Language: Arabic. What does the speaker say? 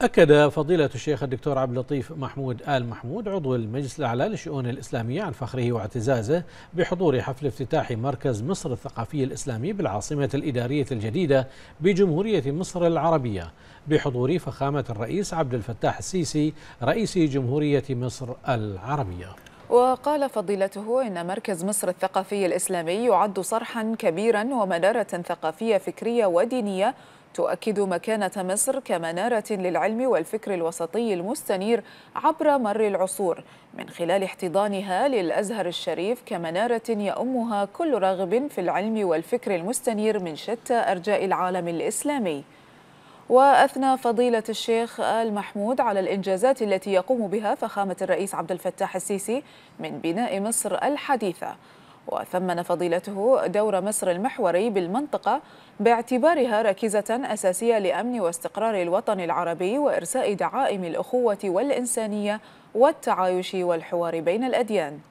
أكد فضيلة الشيخ الدكتور عبد اللطيف محمود آل محمود عضو المجلس الأعلى للشؤون الإسلامية عن فخره واعتزازه بحضور حفل افتتاح مركز مصر الثقافي الإسلامي بالعاصمة الإدارية الجديدة بجمهورية مصر العربية بحضور فخامة الرئيس عبد الفتاح السيسي رئيس جمهورية مصر العربية وقال فضيلته إن مركز مصر الثقافي الإسلامي يعد صرحا كبيرا ومنارة ثقافية فكرية ودينية تؤكد مكانة مصر كمنارة للعلم والفكر الوسطي المستنير عبر مر العصور من خلال احتضانها للأزهر الشريف كمنارة يأمها كل راغب في العلم والفكر المستنير من شتى أرجاء العالم الإسلامي وأثنى فضيلة الشيخ المحمود على الإنجازات التي يقوم بها فخامة الرئيس عبد الفتاح السيسي من بناء مصر الحديثة وثمن فضيلته دور مصر المحوري بالمنطقة باعتبارها ركيزة أساسية لأمن واستقرار الوطن العربي وإرساء دعائم الأخوة والإنسانية والتعايش والحوار بين الأديان